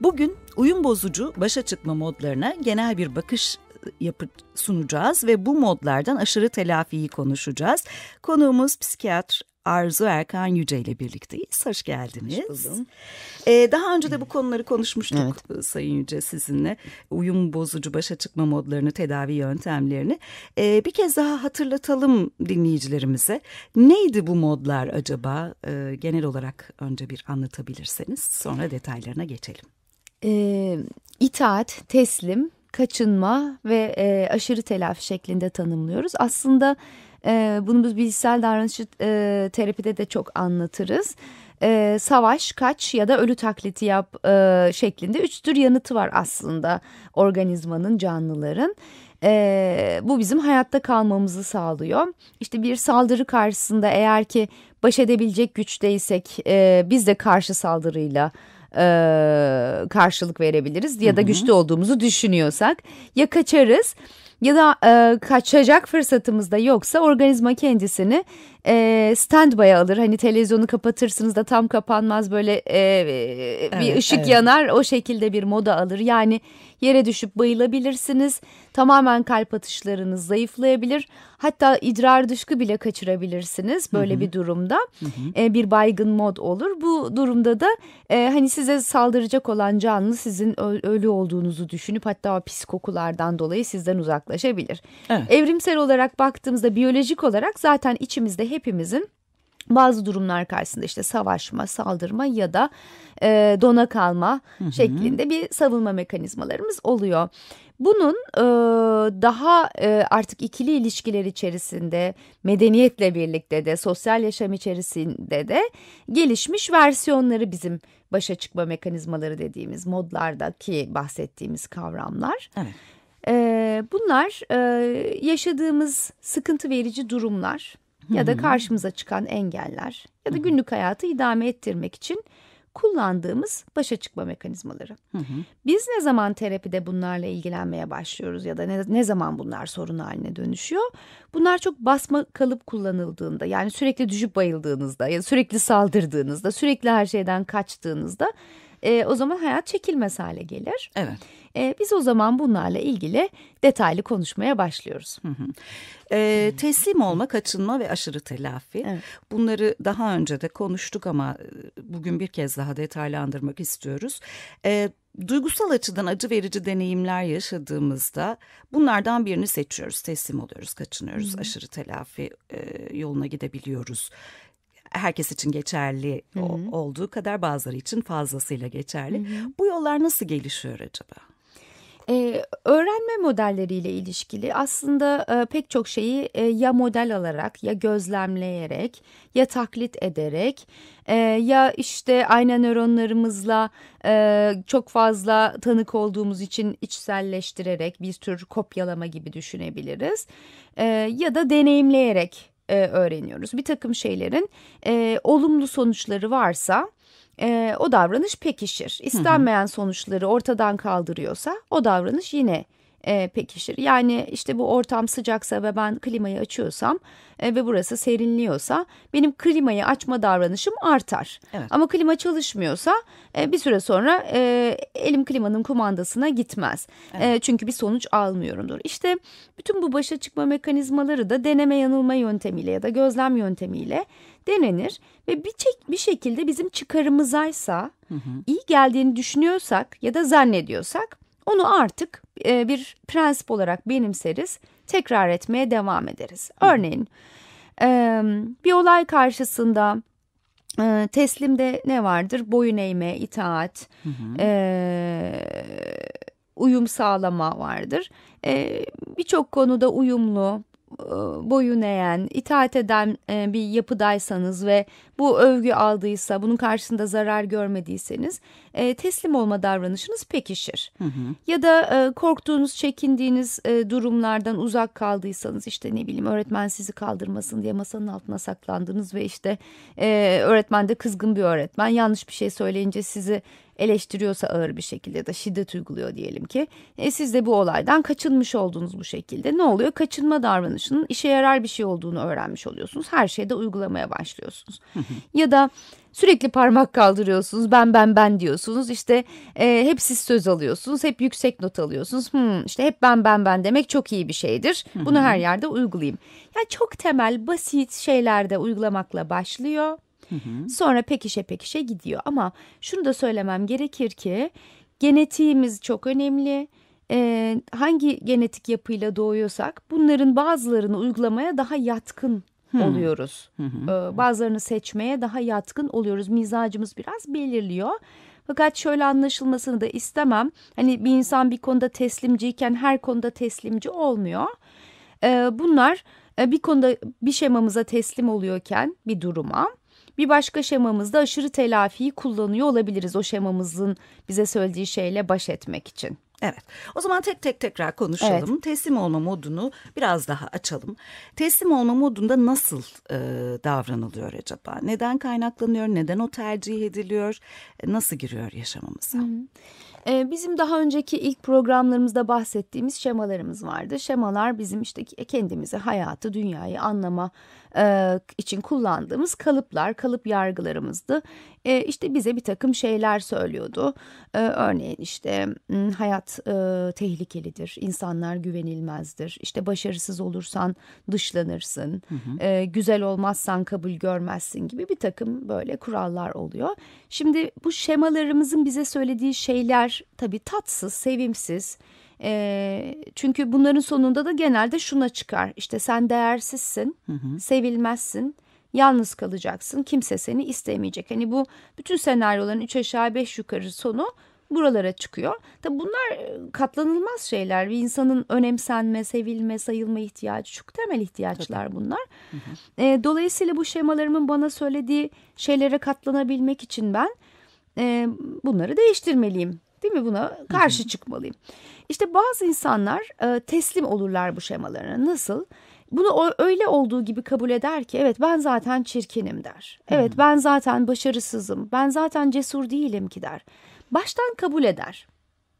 Bugün uyum bozucu başa çıkma modlarına genel bir bakış ıı, yapı sunacağız ve bu modlardan aşırı telafiyi konuşacağız. Konuğumuz psikiyatr Arzu Erkan Yüce ile birlikteyiz. Hoş geldiniz. Hoş Ee, daha önce de bu konuları konuşmuştuk evet. Iı, Sayın Yüce sizinle. Uyum bozucu başa çıkma modlarını, tedavi yöntemlerini. Ee, bir kez daha hatırlatalım dinleyicilerimize. Neydi bu modlar acaba? Ee, genel olarak önce bir anlatabilirseniz sonra detaylarına geçelim e, itaat, teslim, kaçınma ve e, aşırı telafi şeklinde tanımlıyoruz. Aslında e, bunu biz bilişsel davranışçı e, terapide de çok anlatırız. E, savaş, kaç ya da ölü taklidi yap e, şeklinde üç tür yanıtı var aslında organizmanın, canlıların. E, bu bizim hayatta kalmamızı sağlıyor. İşte bir saldırı karşısında eğer ki baş edebilecek güçteysek e, biz de karşı saldırıyla e, karşılık verebiliriz ya da güçlü olduğumuzu düşünüyorsak ya kaçarız ya da e, kaçacak fırsatımız da yoksa organizma kendisini e, standby'a alır. Hani televizyonu kapatırsınız da tam kapanmaz böyle e, e, bir evet, ışık evet. yanar o şekilde bir moda alır. Yani yere düşüp bayılabilirsiniz. Tamamen kalp atışlarınız zayıflayabilir. Hatta idrar düşkü bile kaçırabilirsiniz böyle Hı-hı. bir durumda. E, bir baygın mod olur. Bu durumda da e, hani size saldıracak olan canlı sizin ölü olduğunuzu düşünüp hatta o pis kokulardan dolayı sizden uzak uzaklaşabilir. Evet. Evrimsel olarak baktığımızda biyolojik olarak zaten içimizde hepimizin bazı durumlar karşısında işte savaşma, saldırma ya da e, dona kalma hı hı. şeklinde bir savunma mekanizmalarımız oluyor. Bunun e, daha e, artık ikili ilişkiler içerisinde, medeniyetle birlikte de, sosyal yaşam içerisinde de gelişmiş versiyonları bizim başa çıkma mekanizmaları dediğimiz modlardaki bahsettiğimiz kavramlar. Evet. E, bunlar e, yaşadığımız sıkıntı verici durumlar ya da karşımıza çıkan engeller ya da günlük hayatı idame ettirmek için kullandığımız başa çıkma mekanizmaları. Biz ne zaman terapide bunlarla ilgilenmeye başlıyoruz ya da ne, ne zaman bunlar sorun haline dönüşüyor? Bunlar çok basma kalıp kullanıldığında yani sürekli düşüp bayıldığınızda ya sürekli saldırdığınızda sürekli her şeyden kaçtığınızda e, o zaman hayat çekilmez hale gelir. Evet. E, biz o zaman bunlarla ilgili detaylı konuşmaya başlıyoruz. Hı hı. E, teslim olma, kaçınma ve aşırı telafi. Evet. Bunları daha önce de konuştuk ama e, bugün bir kez daha detaylandırmak istiyoruz. E, duygusal açıdan acı verici deneyimler yaşadığımızda bunlardan birini seçiyoruz, teslim oluyoruz, kaçınıyoruz, hı hı. aşırı telafi e, yoluna gidebiliyoruz herkes için geçerli Hı olduğu kadar bazıları için fazlasıyla geçerli. Hı -hı. Bu yollar nasıl gelişiyor acaba? Ee, öğrenme modelleriyle ilişkili aslında e, pek çok şeyi e, ya model alarak ya gözlemleyerek ya taklit ederek e, ya işte ayna nöronlarımızla e, çok fazla tanık olduğumuz için içselleştirerek bir tür kopyalama gibi düşünebiliriz e, ya da deneyimleyerek e, öğreniyoruz. Bir takım şeylerin e, olumlu sonuçları varsa e, o davranış pekişir. İstenmeyen sonuçları ortadan kaldırıyorsa o davranış yine e, pekişir. Yani işte bu ortam sıcaksa ve ben klimayı açıyorsam e, ve burası serinliyorsa benim klimayı açma davranışım artar. Evet. Ama klima çalışmıyorsa e, bir süre sonra e, elim klimanın kumandasına gitmez. E, evet. E, çünkü bir sonuç almıyorumdur. İşte bütün bu başa çıkma mekanizmaları da deneme yanılma yöntemiyle ya da gözlem yöntemiyle denenir ve bir, çek, bir şekilde bizim çıkarımızaysa hı hı. iyi geldiğini düşünüyorsak ya da zannediyorsak onu artık e, bir prensip olarak benimseriz, tekrar etmeye devam ederiz. Örneğin e, bir olay karşısında e, teslimde ne vardır? Boyun eğme, itaat, hı hı. E, uyum sağlama vardır. E, Birçok konuda uyumlu, e, boyun eğen, itaat eden e, bir yapıdaysanız ve bu övgü aldıysa, bunun karşısında zarar görmediyseniz e, teslim olma davranışınız pekişir. Hı hı. Ya da korktuğunuz, çekindiğiniz durumlardan uzak kaldıysanız işte ne bileyim öğretmen sizi kaldırmasın diye masanın altına saklandınız ve işte öğretmen de kızgın bir öğretmen yanlış bir şey söyleyince sizi eleştiriyorsa ağır bir şekilde de şiddet uyguluyor diyelim ki. E siz de bu olaydan kaçınmış oldunuz bu şekilde. Ne oluyor? Kaçınma davranışının işe yarar bir şey olduğunu öğrenmiş oluyorsunuz. Her şeyde uygulamaya başlıyorsunuz. ya da sürekli parmak kaldırıyorsunuz. Ben ben ben diyorsunuz. İşte e, hep siz söz alıyorsunuz. Hep yüksek not alıyorsunuz. Hmm, işte hep ben ben ben demek çok iyi bir şeydir. Bunu her yerde uygulayayım. Yani çok temel basit şeylerde uygulamakla başlıyor. Hı Sonra pekişe pekişe gidiyor. Ama şunu da söylemem gerekir ki genetiğimiz çok önemli. Ee, hangi genetik yapıyla doğuyorsak bunların bazılarını uygulamaya daha yatkın hmm. oluyoruz. Hı hı. Ee, bazılarını seçmeye daha yatkın oluyoruz. Mizacımız biraz belirliyor. Fakat şöyle anlaşılmasını da istemem. Hani bir insan bir konuda teslimciyken her konuda teslimci olmuyor. Ee, bunlar e, bir konuda bir şemamıza teslim oluyorken bir duruma bir başka şemamızda aşırı telafiyi kullanıyor olabiliriz o şemamızın bize söylediği şeyle baş etmek için. Evet. O zaman tek tek tekrar konuşalım. Evet. Teslim olma modunu biraz daha açalım. Teslim olma modunda nasıl e, davranılıyor acaba? Neden kaynaklanıyor? Neden o tercih ediliyor? E, nasıl giriyor yaşamamıza? Hı -hı. Ee, bizim daha önceki ilk programlarımızda bahsettiğimiz şemalarımız vardı. Şemalar bizim işte kendimizi, hayatı, dünyayı anlama e, için kullandığımız kalıplar, kalıp yargılarımızdı e, işte bize bir takım şeyler söylüyordu. E, örneğin işte hayat e, tehlikelidir, insanlar güvenilmezdir, işte başarısız olursan dışlanırsın, hı hı. E, güzel olmazsan kabul görmezsin gibi bir takım böyle kurallar oluyor. Şimdi bu şemalarımızın bize söylediği şeyler tabii tatsız, sevimsiz. E, çünkü bunların sonunda da genelde şuna çıkar. İşte sen değersizsin, hı hı. sevilmezsin Yalnız kalacaksın. Kimse seni istemeyecek. Hani bu bütün senaryoların 3 aşağı 5 yukarı sonu buralara çıkıyor. Tabi bunlar e, katlanılmaz şeyler. Bir insanın önemsenme, sevilme, sayılma ihtiyacı çok temel ihtiyaçlar bunlar. E, dolayısıyla bu şemalarımın bana söylediği şeylere katlanabilmek için ben e, bunları değiştirmeliyim. Değil mi buna karşı çıkmalıyım. İşte bazı insanlar e, teslim olurlar bu şemalarına. Nasıl? Nasıl? bunu öyle olduğu gibi kabul eder ki evet ben zaten çirkinim der. Evet hmm. ben zaten başarısızım. Ben zaten cesur değilim ki der. Baştan kabul eder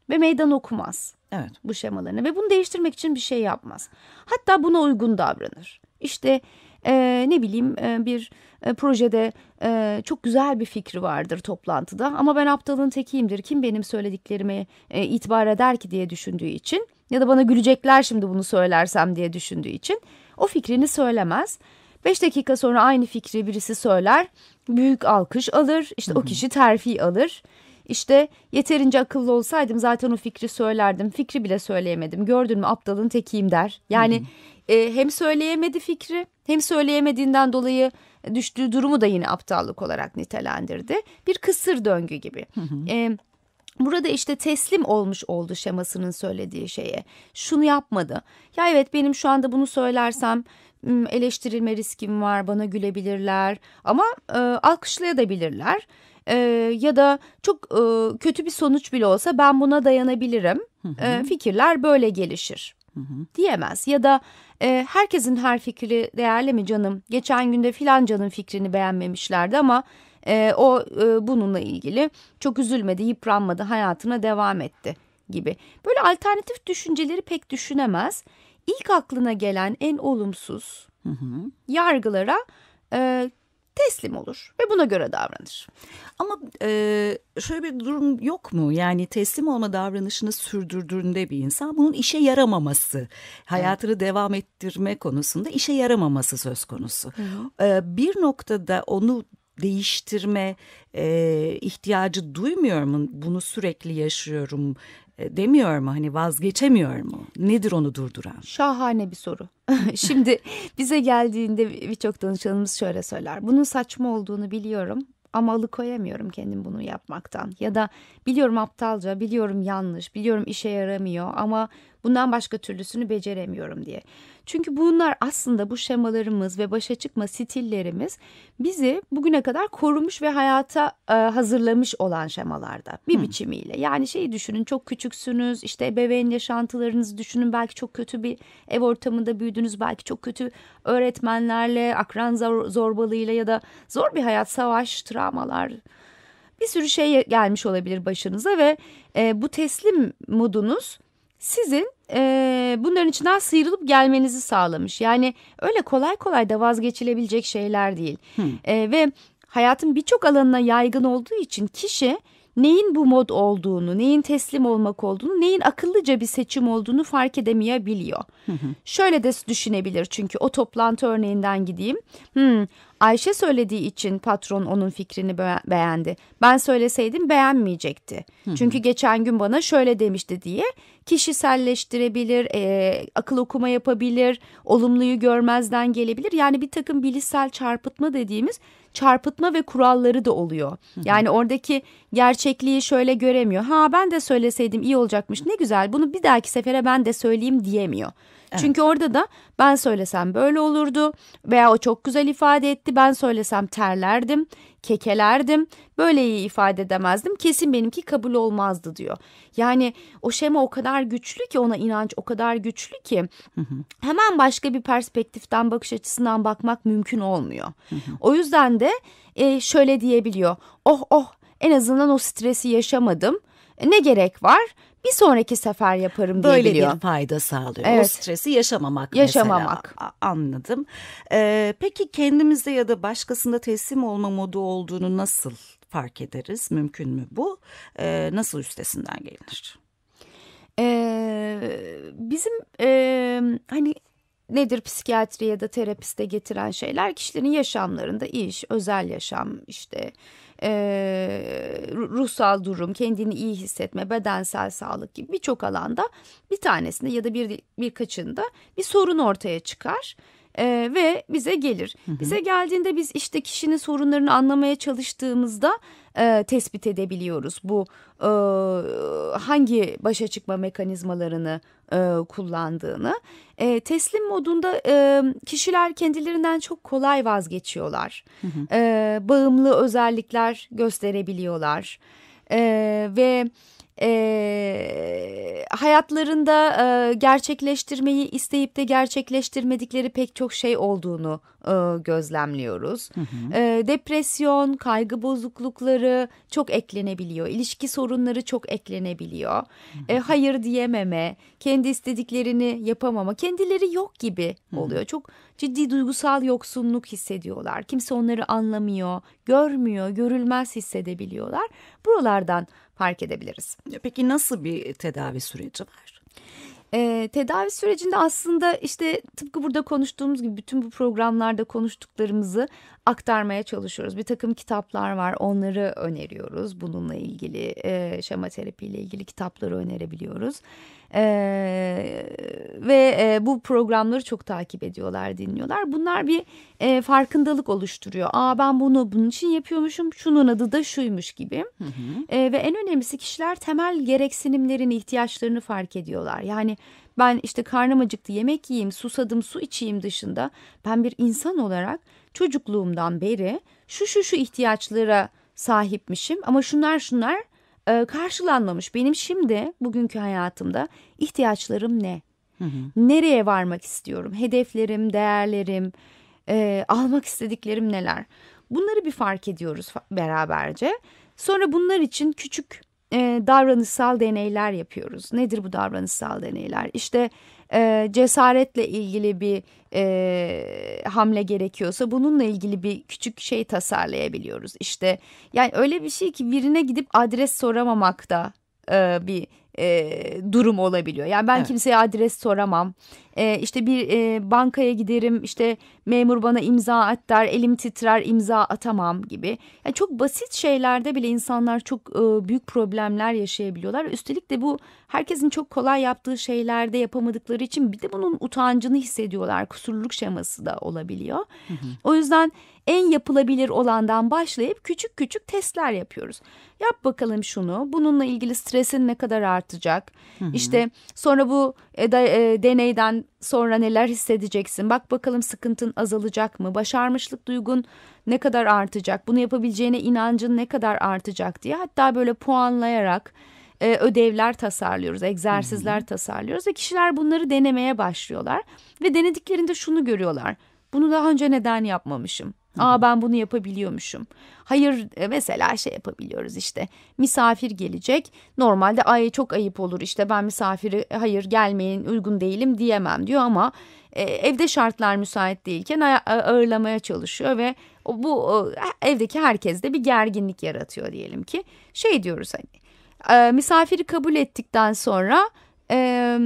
ve meydan okumaz. Evet. Bu şemalarını ve bunu değiştirmek için bir şey yapmaz. Hatta buna uygun davranır. İşte e, ne bileyim e, bir e, projede e, çok güzel bir fikri vardır toplantıda ama ben aptalın tekiyimdir kim benim söylediklerime e, itibar eder ki diye düşündüğü için ya da bana gülecekler şimdi bunu söylersem diye düşündüğü için o fikrini söylemez. Beş dakika sonra aynı fikri birisi söyler büyük alkış alır işte o kişi terfi alır. İşte yeterince akıllı olsaydım zaten o fikri söylerdim. Fikri bile söyleyemedim. Gördün mü aptalın tekiyim der. Yani e, hem söyleyemedi fikri hem söyleyemediğinden dolayı düştüğü durumu da yine aptallık olarak nitelendirdi. Bir kısır döngü gibi. Hı Burada işte teslim olmuş oldu şemasının söylediği şeye. Şunu yapmadı. Ya evet benim şu anda bunu söylersem eleştirilme riskim var, bana gülebilirler ama e, alkışlayabilirler. E, ya da çok e, kötü bir sonuç bile olsa ben buna dayanabilirim. Hı hı. E, fikirler böyle gelişir hı hı. diyemez. Ya da e, herkesin her fikri değerli mi canım? Geçen günde canın fikrini beğenmemişlerdi ama e, o e, bununla ilgili çok üzülmedi, yıpranmadı, hayatına devam etti gibi. Böyle alternatif düşünceleri pek düşünemez. İlk aklına gelen en olumsuz hı hı. yargılara e, teslim olur ve buna göre davranır. Ama e, şöyle bir durum yok mu? Yani teslim olma davranışını sürdürdüğünde bir insan bunun işe yaramaması, hayatını evet. devam ettirme konusunda işe yaramaması söz konusu. E, bir noktada onu değiştirme e, ihtiyacı mu? Bunu sürekli yaşıyorum e, demiyor mu? Hani vazgeçemiyor mu? Nedir onu durduran? Şahane bir soru. Şimdi bize geldiğinde birçok danışanımız şöyle söyler. Bunun saçma olduğunu biliyorum ama alıkoyamıyorum kendim bunu yapmaktan. Ya da biliyorum aptalca, biliyorum yanlış, biliyorum işe yaramıyor ama bundan başka türlüsünü beceremiyorum diye. Çünkü bunlar aslında bu şemalarımız ve başa çıkma stillerimiz bizi bugüne kadar korumuş ve hayata e, hazırlamış olan şemalarda bir hmm. biçimiyle. Yani şeyi düşünün çok küçüksünüz işte ebeveyn yaşantılarınızı düşünün belki çok kötü bir ev ortamında büyüdünüz belki çok kötü öğretmenlerle akran zor, zorbalığıyla ya da zor bir hayat savaş travmalar bir sürü şey gelmiş olabilir başınıza ve e, bu teslim modunuz sizin e, bunların içinden sıyrılıp gelmenizi sağlamış. Yani öyle kolay kolay da vazgeçilebilecek şeyler değil. Hmm. E, ve hayatın birçok alanına yaygın olduğu için kişi neyin bu mod olduğunu, neyin teslim olmak olduğunu, neyin akıllıca bir seçim olduğunu fark edemeyebiliyor. Hı Şöyle de düşünebilir çünkü o toplantı örneğinden gideyim. Hmm, Ayşe söylediği için patron onun fikrini be beğendi. Ben söyleseydim beğenmeyecekti. Çünkü geçen gün bana şöyle demişti diye kişiselleştirebilir, e, akıl okuma yapabilir, olumluyu görmezden gelebilir. Yani bir takım bilişsel çarpıtma dediğimiz çarpıtma ve kuralları da oluyor. Yani oradaki gerçekliği şöyle göremiyor. Ha ben de söyleseydim iyi olacakmış ne güzel bunu bir dahaki sefere ben de söyleyeyim diyemiyor. Evet. Çünkü orada da ben söylesem böyle olurdu veya o çok güzel ifade etti ben söylesem terlerdim kekelerdim. Böyle iyi ifade edemezdim. Kesin benimki kabul olmazdı diyor. Yani o şema o kadar güçlü ki ona inanç o kadar güçlü ki hemen başka bir perspektiften bakış açısından bakmak mümkün olmuyor. o yüzden de e, şöyle diyebiliyor. Oh oh en azından o stresi yaşamadım. E, ne gerek var? bir sonraki sefer yaparım diye Böyle bir fayda sağlıyor. Evet. O stresi yaşamamak, yaşamamak. mesela. A anladım. Ee, peki kendimizde ya da başkasında teslim olma modu olduğunu nasıl fark ederiz? Mümkün mü bu? Ee, nasıl üstesinden gelinir? Ee, bizim e, hani nedir psikiyatriye ya da terapiste getiren şeyler kişilerin yaşamlarında iş, özel yaşam işte e, ruhsal durum, kendini iyi hissetme, bedensel sağlık gibi birçok alanda bir tanesinde ya da bir birkaçında bir sorun ortaya çıkar ee, ve bize gelir. Bize geldiğinde biz işte kişinin sorunlarını anlamaya çalıştığımızda e, tespit edebiliyoruz bu e, hangi başa çıkma mekanizmalarını e, kullandığını. E, teslim modunda e, kişiler kendilerinden çok kolay vazgeçiyorlar. Hı hı. E, bağımlı özellikler gösterebiliyorlar. E, ve e, hayatlarında e, gerçekleştirmeyi isteyip de gerçekleştirmedikleri pek çok şey olduğunu e, gözlemliyoruz. Hı hı. E, depresyon, kaygı bozuklukları çok eklenebiliyor. İlişki sorunları çok eklenebiliyor. Hı hı. E, hayır diyememe, kendi istediklerini yapamama, kendileri yok gibi oluyor. Hı hı. Çok ciddi duygusal yoksunluk hissediyorlar. Kimse onları anlamıyor, görmüyor, görülmez hissedebiliyorlar. Buralardan fark edebiliriz. Peki nasıl bir tedavi süreci var? E, tedavi sürecinde aslında işte tıpkı burada konuştuğumuz gibi bütün bu programlarda konuştuklarımızı aktarmaya çalışıyoruz. Bir takım kitaplar var onları öneriyoruz. Bununla ilgili e, şema terapiyle ilgili kitapları önerebiliyoruz. E, ve e, bu programları çok takip ediyorlar, dinliyorlar. Bunlar bir e, farkındalık oluşturuyor. Aa ben bunu bunun için yapıyormuşum. Şunun adı da şuymuş gibi. Hı hı. E, ve en önemlisi kişiler temel gereksinimlerini, ihtiyaçlarını fark ediyorlar. Yani ben işte karnım acıktı yemek yiyeyim, susadım su içeyim dışında ben bir insan olarak çocukluğumdan beri şu şu şu ihtiyaçlara sahipmişim ama şunlar şunlar e, karşılanmamış. Benim şimdi bugünkü hayatımda ihtiyaçlarım ne? Hı hı. Nereye varmak istiyorum? Hedeflerim, değerlerim, e, almak istediklerim neler? Bunları bir fark ediyoruz beraberce. Sonra bunlar için küçük e, davranışsal deneyler yapıyoruz. Nedir bu davranışsal deneyler? İşte e, cesaretle ilgili bir e, hamle gerekiyorsa bununla ilgili bir küçük şey tasarlayabiliyoruz. İşte yani öyle bir şey ki birine gidip adres soramamak da e, bir e, durum olabiliyor. Yani ben evet. kimseye adres soramam. E, işte bir e, bankaya giderim işte memur bana imza at der elim titrer imza atamam gibi. Yani çok basit şeylerde bile insanlar çok e, büyük problemler yaşayabiliyorlar. Üstelik de bu herkesin çok kolay yaptığı şeylerde yapamadıkları için bir de bunun utancını hissediyorlar. Kusurluluk şeması da olabiliyor. Hı hı. O yüzden en yapılabilir olandan başlayıp küçük küçük testler yapıyoruz. Yap bakalım şunu. Bununla ilgili stresin ne kadar artacak? Hı hı. İşte sonra bu e, da, e, deneyden sonra neler hissedeceksin? Bak bakalım sıkıntın azalacak mı? Başarmışlık duygun ne kadar artacak? Bunu yapabileceğine inancın ne kadar artacak diye hatta böyle puanlayarak e, ödevler tasarlıyoruz, egzersizler tasarlıyoruz ve kişiler bunları denemeye başlıyorlar ve denediklerinde şunu görüyorlar. Bunu daha önce neden yapmamışım? Aa ben bunu yapabiliyormuşum. Hayır e, mesela şey yapabiliyoruz işte misafir gelecek. Normalde ay çok ayıp olur işte ben misafiri e, hayır gelmeyin uygun değilim diyemem diyor ama e, evde şartlar müsait değilken ağırlamaya çalışıyor ve bu e, evdeki herkes de bir gerginlik yaratıyor diyelim ki. Şey diyoruz hani e, misafiri kabul ettikten sonra e,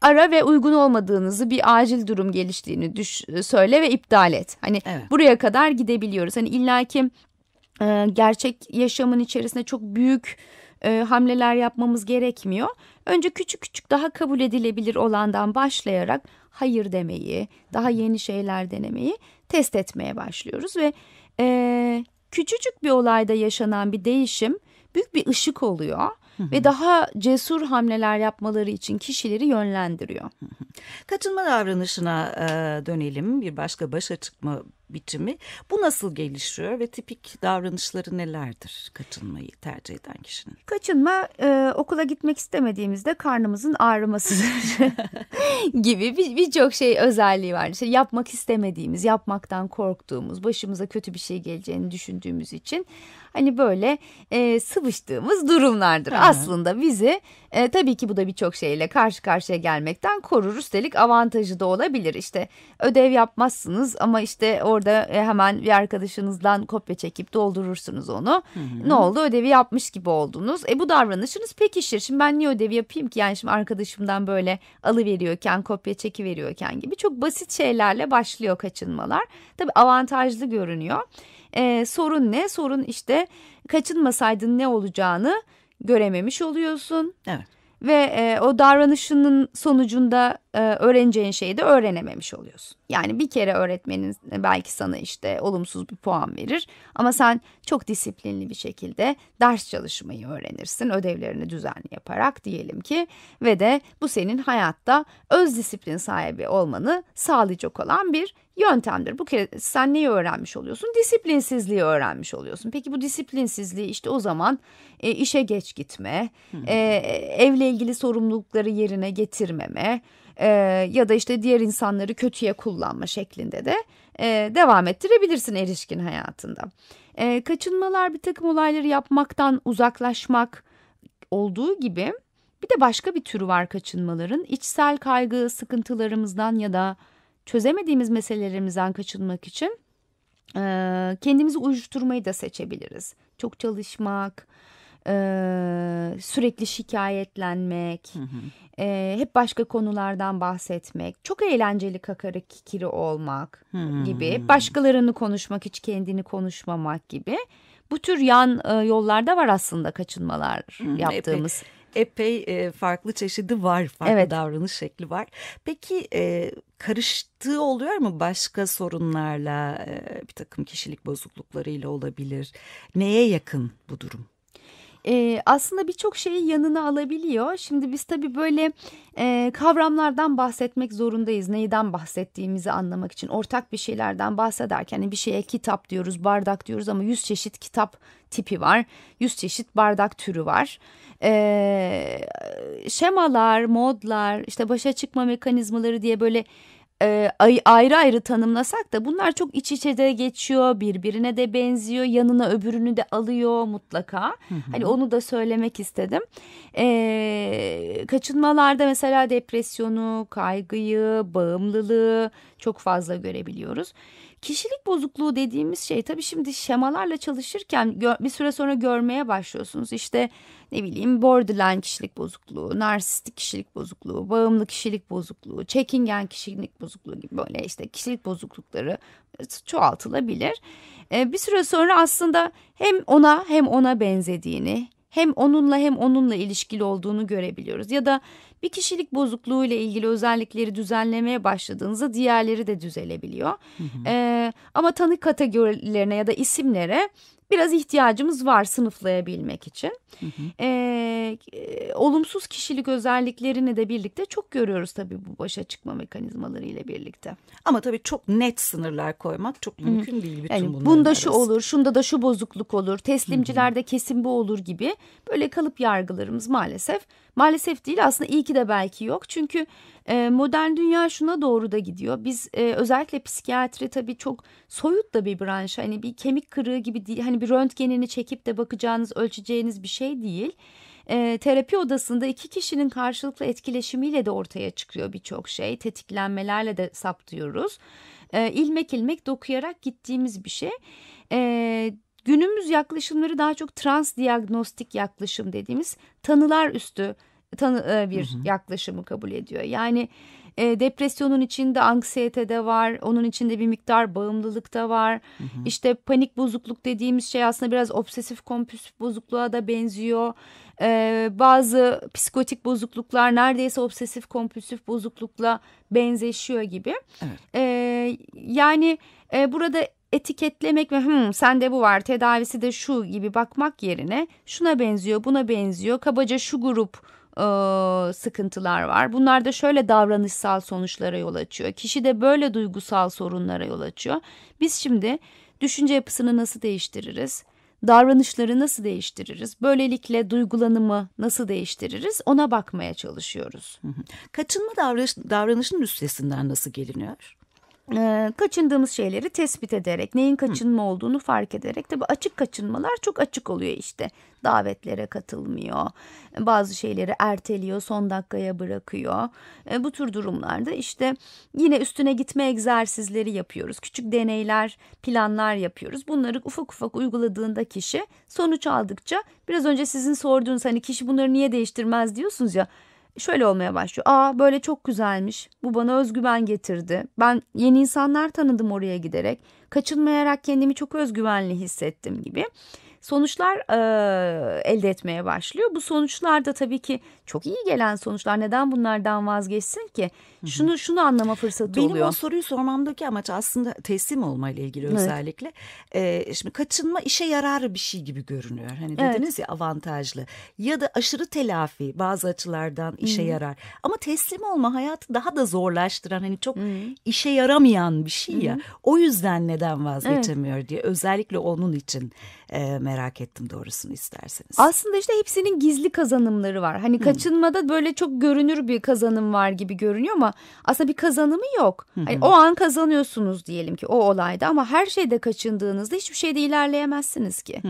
ara ve uygun olmadığınızı bir acil durum geliştiğini düş, e, söyle ve iptal et. Hani evet. buraya kadar gidebiliyoruz. Hani illaki e, gerçek yaşamın içerisinde çok büyük e, hamleler yapmamız gerekmiyor. Önce küçük küçük daha kabul edilebilir olandan başlayarak hayır demeyi, daha yeni şeyler denemeyi test etmeye başlıyoruz ve e, küçücük bir olayda yaşanan bir değişim büyük bir ışık oluyor ve daha cesur hamleler yapmaları için kişileri yönlendiriyor. Kaçınma davranışına dönelim. Bir başka başa çıkma biçimi. Bu nasıl gelişiyor ve tipik davranışları nelerdir kaçınmayı tercih eden kişinin? Kaçınma e, okula gitmek istemediğimizde karnımızın ağrıması gibi birçok bir şey özelliği var. İşte yapmak istemediğimiz, yapmaktan korktuğumuz, başımıza kötü bir şey geleceğini düşündüğümüz için hani böyle e, sıvıştığımız durumlardır. Aslında bizi e, tabii ki bu da birçok şeyle karşı karşıya gelmekten korur. Üstelik avantajı da olabilir. İşte ödev yapmazsınız ama işte orada e, hemen bir arkadaşınızdan kopya çekip doldurursunuz onu. Hı hı. Ne oldu? Ödevi yapmış gibi oldunuz. E bu davranışınız pekişir. Şimdi ben niye ödevi yapayım ki? Yani şimdi arkadaşımdan böyle alıveriyorken, kopya çekiveriyorken gibi çok basit şeylerle başlıyor kaçınmalar. Tabii avantajlı görünüyor. E, sorun ne? Sorun işte kaçınmasaydın ne olacağını görememiş oluyorsun. Evet. Ve e, o davranışının sonucunda e, öğreneceğin şeyi de öğrenememiş oluyorsun. Yani bir kere öğretmenin e, belki sana işte olumsuz bir puan verir ama sen çok disiplinli bir şekilde ders çalışmayı öğrenirsin. Ödevlerini düzenli yaparak diyelim ki ve de bu senin hayatta öz disiplin sahibi olmanı sağlayacak olan bir yöntemdir. Bu kere sen neyi öğrenmiş oluyorsun? Disiplinsizliği öğrenmiş oluyorsun. Peki bu disiplinsizliği işte o zaman e, işe geç gitme, e, evle ilgili sorumlulukları yerine getirmeme e, ya da işte diğer insanları kötüye kullanma şeklinde de e, devam ettirebilirsin erişkin hayatında. E, kaçınmalar bir takım olayları yapmaktan uzaklaşmak olduğu gibi bir de başka bir türü var kaçınmaların içsel kaygı sıkıntılarımızdan ya da çözemediğimiz meselelerimizden kaçınmak için e, kendimizi uyuşturmayı da seçebiliriz. Çok çalışmak, e, sürekli şikayetlenmek, hı hı. E, hep başka konulardan bahsetmek, çok eğlenceli kakarı kikiri olmak hı. gibi, başkalarını konuşmak hiç kendini konuşmamak gibi. Bu tür yan e, yollarda var aslında kaçınmalar yaptığımız. Epey epey e, farklı çeşidi var, farklı evet. davranış şekli var. Peki e, karıştığı oluyor mu başka sorunlarla, e, bir takım kişilik bozukluklarıyla olabilir? Neye yakın bu durum? e, aslında birçok şeyi yanına alabiliyor. Şimdi biz tabii böyle e, kavramlardan bahsetmek zorundayız. Neyden bahsettiğimizi anlamak için ortak bir şeylerden bahsederken hani bir şeye kitap diyoruz, bardak diyoruz ama yüz çeşit kitap tipi var. Yüz çeşit bardak türü var. E, şemalar, modlar, işte başa çıkma mekanizmaları diye böyle e, ayrı ayrı tanımlasak da bunlar çok iç içe de geçiyor, birbirine de benziyor, yanına öbürünü de alıyor mutlaka. Hı hı. Hani onu da söylemek istedim. E, kaçınmalarda mesela depresyonu, kaygıyı, bağımlılığı çok fazla görebiliyoruz. Kişilik bozukluğu dediğimiz şey tabii şimdi şemalarla çalışırken bir süre sonra görmeye başlıyorsunuz. İşte ne bileyim borderline kişilik bozukluğu, narsistik kişilik bozukluğu, bağımlı kişilik bozukluğu, çekingen kişilik bozukluğu gibi böyle işte kişilik bozuklukları çoğaltılabilir. Bir süre sonra aslında hem ona hem ona benzediğini hem onunla hem onunla ilişkili olduğunu görebiliyoruz. Ya da bir kişilik bozukluğu ile ilgili özellikleri düzenlemeye başladığınızda diğerleri de düzelebiliyor. Hı hı. Ee, ama tanı kategorilerine ya da isimlere biraz ihtiyacımız var sınıflayabilmek için. Hı hı. E, olumsuz kişilik özelliklerini de birlikte çok görüyoruz tabii bu başa çıkma mekanizmaları ile birlikte. Ama tabii çok net sınırlar koymak çok mümkün hı hı. değil bütün yani bunların Bunda arası. şu olur, şunda da şu bozukluk olur, teslimcilerde hı hı. kesin bu olur gibi böyle kalıp yargılarımız maalesef Maalesef değil aslında iyi ki de belki yok. Çünkü e, modern dünya şuna doğru da gidiyor. Biz e, özellikle psikiyatri tabii çok soyut da bir branş. Hani bir kemik kırığı gibi değil. Hani bir röntgenini çekip de bakacağınız, ölçeceğiniz bir şey değil e, terapi odasında iki kişinin karşılıklı etkileşimiyle de ortaya çıkıyor birçok şey. Tetiklenmelerle de saptıyoruz. E, ilmek ilmek dokuyarak gittiğimiz bir şey. E, Günümüz yaklaşımları daha çok transdiagnostik yaklaşım dediğimiz tanılar üstü tanı, e, bir hı hı. yaklaşımı kabul ediyor. Yani e, depresyonun içinde anksiyete de var, onun içinde bir miktar bağımlılık da var. Hı hı. İşte panik bozukluk dediğimiz şey aslında biraz obsesif kompulsif bozukluğa da benziyor. E, bazı psikotik bozukluklar neredeyse obsesif kompulsif bozuklukla benzeşiyor gibi. Evet. E, yani e, burada etiketlemek ve Hı, sende bu var tedavisi de şu gibi bakmak yerine şuna benziyor buna benziyor kabaca şu grup e, sıkıntılar var. Bunlar da şöyle davranışsal sonuçlara yol açıyor. Kişi de böyle duygusal sorunlara yol açıyor. Biz şimdi düşünce yapısını nasıl değiştiririz? Davranışları nasıl değiştiririz? Böylelikle duygulanımı nasıl değiştiririz? Ona bakmaya çalışıyoruz. Kaçınma davranış, davranışın üstesinden nasıl geliniyor? Ee, kaçındığımız şeyleri tespit ederek neyin kaçınma olduğunu fark ederek tabi açık kaçınmalar çok açık oluyor işte davetlere katılmıyor bazı şeyleri erteliyor son dakikaya bırakıyor ee, bu tür durumlarda işte yine üstüne gitme egzersizleri yapıyoruz küçük deneyler planlar yapıyoruz bunları ufak ufak uyguladığında kişi sonuç aldıkça biraz önce sizin sorduğunuz hani kişi bunları niye değiştirmez diyorsunuz ya şöyle olmaya başlıyor. Aa böyle çok güzelmiş. Bu bana özgüven getirdi. Ben yeni insanlar tanıdım oraya giderek. Kaçınmayarak kendimi çok özgüvenli hissettim gibi sonuçlar e, elde etmeye başlıyor. Bu sonuçlar da tabii ki çok iyi gelen sonuçlar neden bunlardan vazgeçsin ki? Şunu şunu anlama fırsatı Benim oluyor. Benim o soruyu sormamdaki amaç aslında teslim olma ile ilgili evet. özellikle. Ee, şimdi kaçınma işe yarar bir şey gibi görünüyor. Hani dediniz evet. ya avantajlı ya da aşırı telafi bazı açılardan işe Hı -hı. yarar. Ama teslim olma hayatı daha da zorlaştıran hani çok Hı -hı. işe yaramayan bir şey ya. Hı -hı. O yüzden neden vazgeçemiyor evet. diye özellikle onun için e, merak ettim doğrusunu isterseniz. Aslında işte hepsinin gizli kazanımları var. Hani kaç kaçınmada böyle çok görünür bir kazanım var gibi görünüyor ama aslında bir kazanımı yok. Hani o an kazanıyorsunuz diyelim ki o olayda ama her şeyde kaçındığınızda hiçbir şeyde ilerleyemezsiniz ki.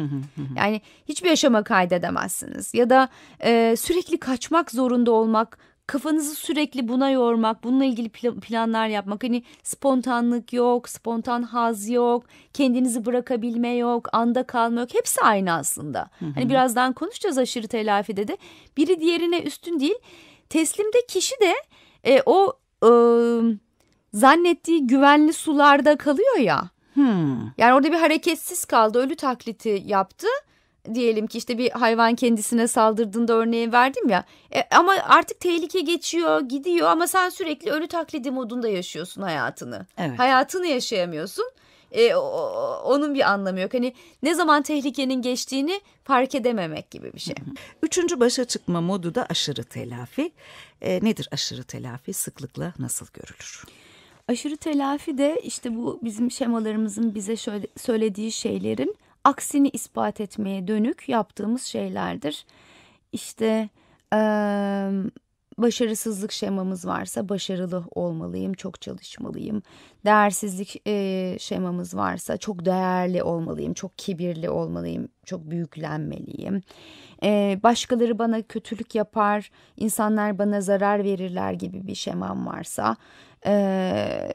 yani hiçbir aşama kaydedemezsiniz ya da e, sürekli kaçmak zorunda olmak kafanızı sürekli buna yormak, bununla ilgili planlar yapmak. Hani spontanlık yok, spontan haz yok, kendinizi bırakabilme yok, anda kalma yok. Hepsi aynı aslında. Hı hı. Hani birazdan konuşacağız aşırı telafi dedi. Biri diğerine üstün değil. Teslimde kişi de e, o e, zannettiği güvenli sularda kalıyor ya. Hmm. Yani orada bir hareketsiz kaldı, ölü taklidi yaptı diyelim ki işte bir hayvan kendisine saldırdığında örneği verdim ya. E, ama artık tehlike geçiyor, gidiyor ama sen sürekli ölü taklidi modunda yaşıyorsun hayatını. Evet. Hayatını yaşayamıyorsun. E, o, onun bir anlamı yok. Hani ne zaman tehlikenin geçtiğini fark edememek gibi bir şey. Üçüncü başa çıkma modu da aşırı telafi. E, nedir aşırı telafi? Sıklıkla nasıl görülür? Aşırı telafi de işte bu bizim şemalarımızın bize şöyle söylediği şeylerin aksini ispat etmeye dönük yaptığımız şeylerdir. İşte e, başarısızlık şemamız varsa başarılı olmalıyım, çok çalışmalıyım. Değersizlik e, şemamız varsa çok değerli olmalıyım, çok kibirli olmalıyım, çok büyüklenmeliyim. E, başkaları bana kötülük yapar, insanlar bana zarar verirler gibi bir şemam varsa e,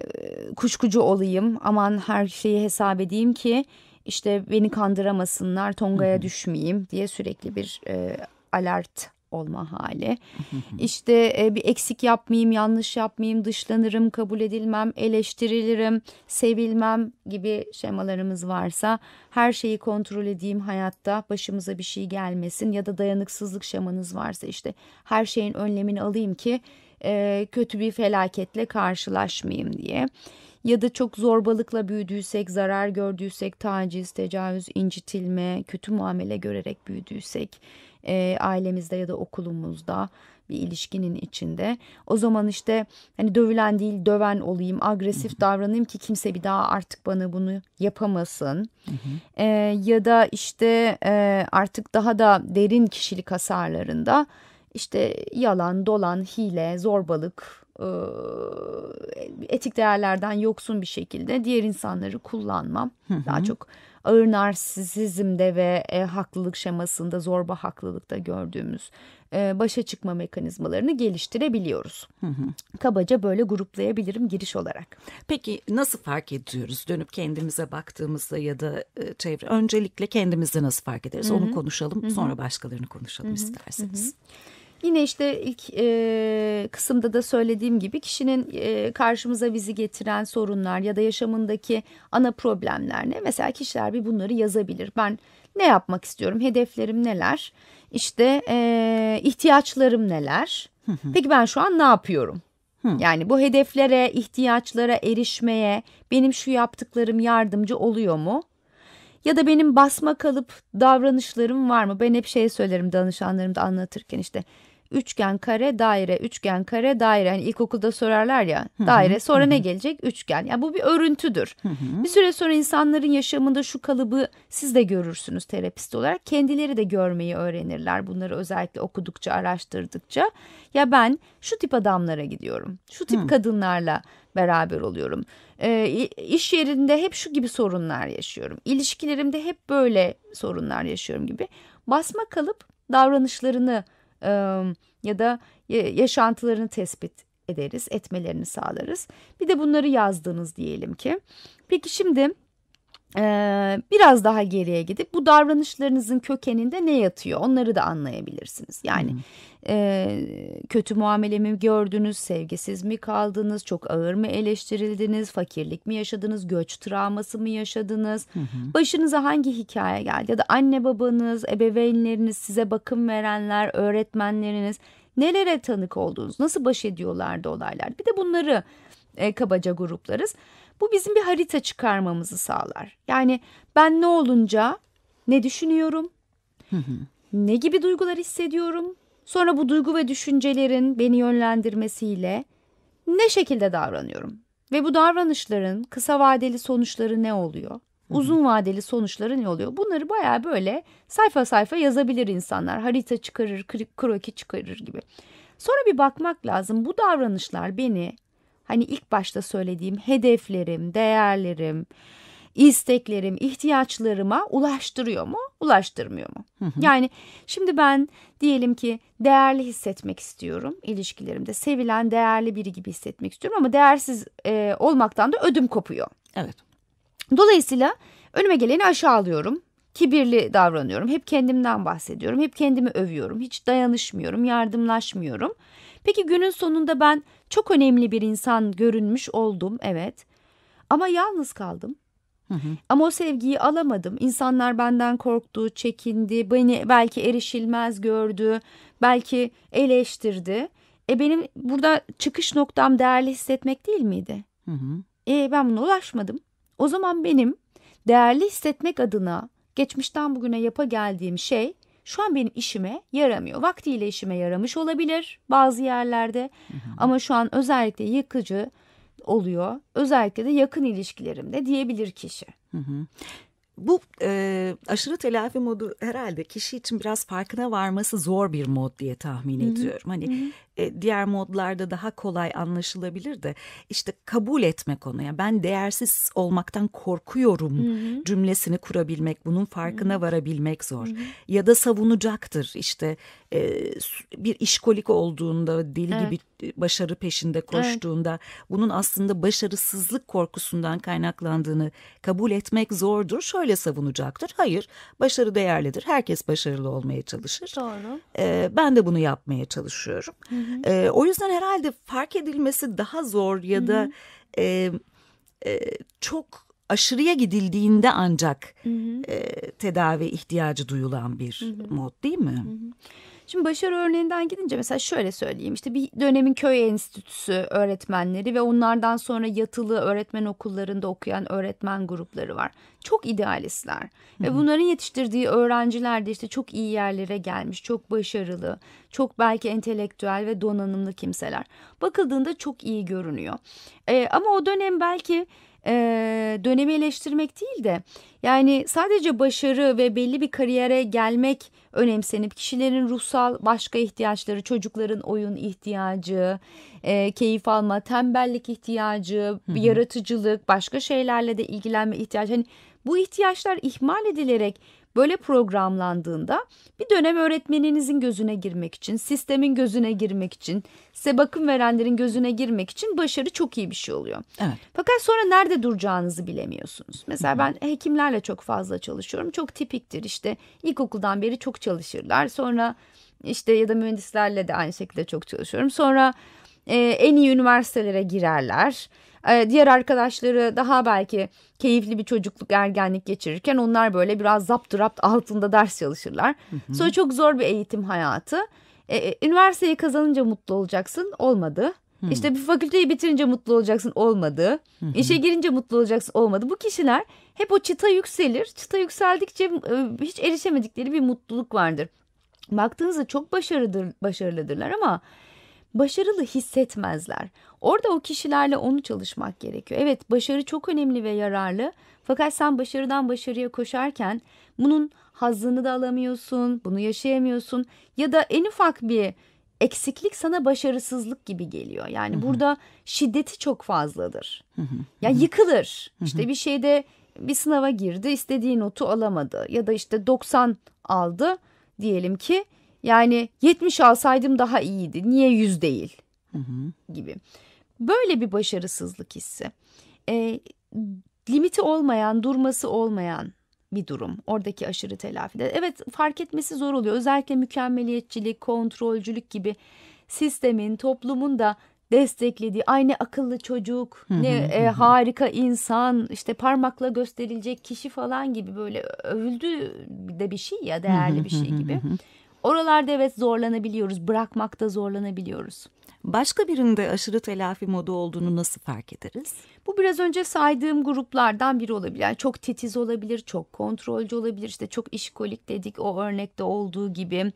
kuşkucu olayım, aman her şeyi hesap edeyim ki işte beni kandıramasınlar Tonga'ya düşmeyeyim diye sürekli bir e, alert olma hali. İşte e, bir eksik yapmayayım, yanlış yapmayayım, dışlanırım, kabul edilmem, eleştirilirim, sevilmem gibi şemalarımız varsa her şeyi kontrol edeyim hayatta başımıza bir şey gelmesin ya da dayanıksızlık şemanız varsa işte her şeyin önlemini alayım ki e, kötü bir felaketle karşılaşmayayım diye ya da çok zorbalıkla büyüdüysek, zarar gördüysek, taciz, tecavüz, incitilme, kötü muamele görerek büyüdüysek e, ailemizde ya da okulumuzda bir ilişkinin içinde. O zaman işte hani dövülen değil döven olayım, agresif davranayım ki kimse bir daha artık bana bunu yapamasın. Hı e, ya da işte e, artık daha da derin kişilik hasarlarında işte yalan, dolan, hile, zorbalık etik değerlerden yoksun bir şekilde diğer insanları kullanmam. Daha çok ağır narsisizmde ve e, haklılık şemasında zorba haklılıkta gördüğümüz e, başa çıkma mekanizmalarını geliştirebiliyoruz. Kabaca böyle gruplayabilirim giriş olarak. Peki nasıl fark ediyoruz dönüp kendimize baktığımızda ya da e, çevre öncelikle kendimizde nasıl fark ederiz onu konuşalım sonra başkalarını konuşalım isterseniz. Yine işte ilk e, kısımda da söylediğim gibi kişinin e, karşımıza bizi getiren sorunlar ya da yaşamındaki ana problemler ne? Mesela kişiler bir bunları yazabilir. Ben ne yapmak istiyorum? Hedeflerim neler? İşte e, ihtiyaçlarım neler? Peki ben şu an ne yapıyorum? Yani bu hedeflere, ihtiyaçlara erişmeye benim şu yaptıklarım yardımcı oluyor mu? Ya da benim basma kalıp davranışlarım var mı? Ben hep şey söylerim danışanlarımda anlatırken işte üçgen kare daire üçgen kare daire hani ilkokulda sorarlar ya daire sonra ne gelecek üçgen yani bu bir örüntüdür bir süre sonra insanların yaşamında şu kalıbı siz de görürsünüz terapist olarak kendileri de görmeyi öğrenirler bunları özellikle okudukça araştırdıkça ya ben şu tip adamlara gidiyorum şu tip kadınlarla beraber oluyorum e, iş yerinde hep şu gibi sorunlar yaşıyorum. İlişkilerimde hep böyle sorunlar yaşıyorum gibi. Basma kalıp davranışlarını e, ya da yaşantılarını tespit ederiz, etmelerini sağlarız. Bir de bunları yazdığınız diyelim ki. Peki şimdi ee, biraz daha geriye gidip bu davranışlarınızın kökeninde ne yatıyor onları da anlayabilirsiniz. Yani e, kötü muamele mi gördünüz, sevgisiz mi kaldınız, çok ağır mı eleştirildiniz, fakirlik mi yaşadınız, göç travması mı yaşadınız, hı hı. başınıza hangi hikaye geldi ya da anne babanız, ebeveynleriniz, size bakım verenler, öğretmenleriniz nelere tanık oldunuz, nasıl baş ediyorlardı olaylar bir de bunları e, kabaca gruplarız. Bu bizim bir harita çıkarmamızı sağlar. Yani ben ne olunca ne düşünüyorum, hı hı. ne gibi duygular hissediyorum, Sonra bu duygu ve düşüncelerin beni yönlendirmesiyle ne şekilde davranıyorum? Ve bu davranışların kısa vadeli sonuçları ne oluyor? Uzun vadeli sonuçları ne oluyor? Bunları baya böyle sayfa sayfa yazabilir insanlar. Harita çıkarır, kroki çıkarır gibi. Sonra bir bakmak lazım. Bu davranışlar beni hani ilk başta söylediğim hedeflerim, değerlerim, isteklerim, ihtiyaçlarıma ulaştırıyor mu, ulaştırmıyor mu? Hı hı. Yani şimdi ben diyelim ki değerli hissetmek istiyorum ilişkilerimde. Sevilen, değerli biri gibi hissetmek istiyorum ama değersiz e, olmaktan da ödüm kopuyor. Evet. Dolayısıyla önüme geleni aşağılıyorum. Kibirli davranıyorum. Hep kendimden bahsediyorum. Hep kendimi övüyorum. Hiç dayanışmıyorum, yardımlaşmıyorum. Peki günün sonunda ben çok önemli bir insan görünmüş oldum, evet. Ama yalnız kaldım. Hı hı. Ama o sevgiyi alamadım. İnsanlar benden korktu, çekindi, beni belki erişilmez gördü, belki eleştirdi. E benim burada çıkış noktam değerli hissetmek değil miydi? Hı hı. E ben buna ulaşmadım. O zaman benim değerli hissetmek adına geçmişten bugüne yapa geldiğim şey şu an benim işime yaramıyor. Vaktiyle işime yaramış olabilir bazı yerlerde hı hı. ama şu an özellikle yıkıcı oluyor. Özellikle de yakın ilişkilerimde diyebilir kişi. Hı hı. Bu e, aşırı telafi modu herhalde kişi için biraz farkına varması zor bir mod diye tahmin Hı-hı. ediyorum. Hani Hı-hı. E, diğer modlarda daha kolay anlaşılabilir de işte kabul etme konuya ben değersiz olmaktan korkuyorum Hı-hı. cümlesini kurabilmek bunun farkına Hı-hı. varabilmek zor Hı-hı. ya da savunacaktır işte e, bir işkolik olduğunda deli evet. gibi e, başarı peşinde koştuğunda evet. bunun aslında başarısızlık korkusundan kaynaklandığını kabul etmek zordur şöyle savunacaktır hayır başarı değerlidir herkes başarılı olmaya çalışır Doğru. E, ben de bunu yapmaya çalışıyorum. hı hı. E, o yüzden herhalde fark edilmesi daha zor ya da hı hı. E, e, çok aşırıya gidildiğinde ancak hı hı. E, tedavi ihtiyacı duyulan bir hı hı. mod değil mi? Hı hı. Şimdi başarı örneğinden gidince mesela şöyle söyleyeyim. İşte bir dönemin köy enstitüsü öğretmenleri ve onlardan sonra yatılı öğretmen okullarında okuyan öğretmen grupları var. Çok idealistler. Hı. Ve bunların yetiştirdiği öğrenciler de işte çok iyi yerlere gelmiş, çok başarılı, çok belki entelektüel ve donanımlı kimseler. Bakıldığında çok iyi görünüyor. Ee, ama o dönem belki e, dönemi eleştirmek değil de yani sadece başarı ve belli bir kariyere gelmek önemsenip kişilerin ruhsal başka ihtiyaçları, çocukların oyun ihtiyacı, e, keyif alma, tembellik ihtiyacı, Hı-hı. yaratıcılık, başka şeylerle de ilgilenme ihtiyacı. Hani bu ihtiyaçlar ihmal edilerek böyle programlandığında bir dönem öğretmeninizin gözüne girmek için, sistemin gözüne girmek için, size bakım verenlerin gözüne girmek için başarı çok iyi bir şey oluyor. Evet. Fakat sonra nerede duracağınızı bilemiyorsunuz. Mesela Hı-hı. ben hekimlerle çok fazla çalışıyorum. Çok tipiktir işte ilkokuldan beri çok çalışırlar. Sonra işte ya da mühendislerle de aynı şekilde çok çalışıyorum. Sonra e, en iyi üniversitelere girerler. Ee, diğer arkadaşları daha belki keyifli bir çocukluk ergenlik geçirirken onlar böyle biraz zapt zapturapt altında ders çalışırlar. Hı hı. Sonra çok zor bir eğitim hayatı. E, e, üniversiteyi kazanınca mutlu olacaksın olmadı. Hı. İşte bir fakülteyi bitirince mutlu olacaksın olmadı. Hı hı. İşe girince mutlu olacaksın olmadı. Bu kişiler hep o çıta yükselir. Çıta yükseldikçe e, hiç erişemedikleri bir mutluluk vardır. Baktığınızda çok başarılıdır başarılıdırlar ama başarılı hissetmezler. Orada o kişilerle onu çalışmak gerekiyor. Evet başarı çok önemli ve yararlı. Fakat sen başarıdan başarıya koşarken bunun hazzını da alamıyorsun, bunu yaşayamıyorsun ya da en ufak bir eksiklik sana başarısızlık gibi geliyor. Yani Hı-hı. burada şiddeti çok fazladır. Hı-hı. Ya yıkılır. Hı-hı. İşte bir şeyde bir sınava girdi, istediği notu alamadı ya da işte 90 aldı diyelim ki yani 70 alsaydım daha iyiydi. Niye 100 değil? Hı hı. Gibi. Böyle bir başarısızlık hissi. E, limiti olmayan, durması olmayan bir durum. Oradaki aşırı telafide. Evet fark etmesi zor oluyor. Özellikle mükemmeliyetçilik, kontrolcülük gibi sistemin, toplumun da desteklediği Aynı akıllı çocuk ne e, harika insan işte parmakla gösterilecek kişi falan gibi böyle övüldü de bir şey ya değerli bir şey gibi Oralarda evet zorlanabiliyoruz, bırakmakta zorlanabiliyoruz. Başka birinde aşırı telafi modu olduğunu nasıl fark ederiz? Bu biraz önce saydığım gruplardan biri olabilir. Yani çok titiz olabilir, çok kontrolcü olabilir. İşte çok işkolik dedik o örnekte olduğu gibi.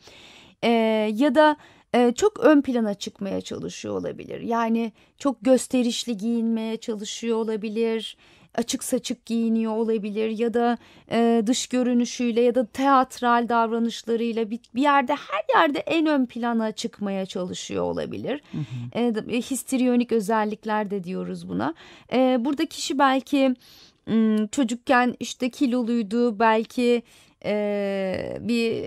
Ee, ya da e, çok ön plana çıkmaya çalışıyor olabilir. Yani çok gösterişli giyinmeye çalışıyor olabilir açık saçık giyiniyor olabilir ya da e, dış görünüşüyle ya da teatral davranışlarıyla bir, bir yerde her yerde en ön plana çıkmaya çalışıyor olabilir. Hı hı. E, e histriyonik özellikler de diyoruz buna. E, burada kişi belki çocukken işte kiloluydu belki e, bir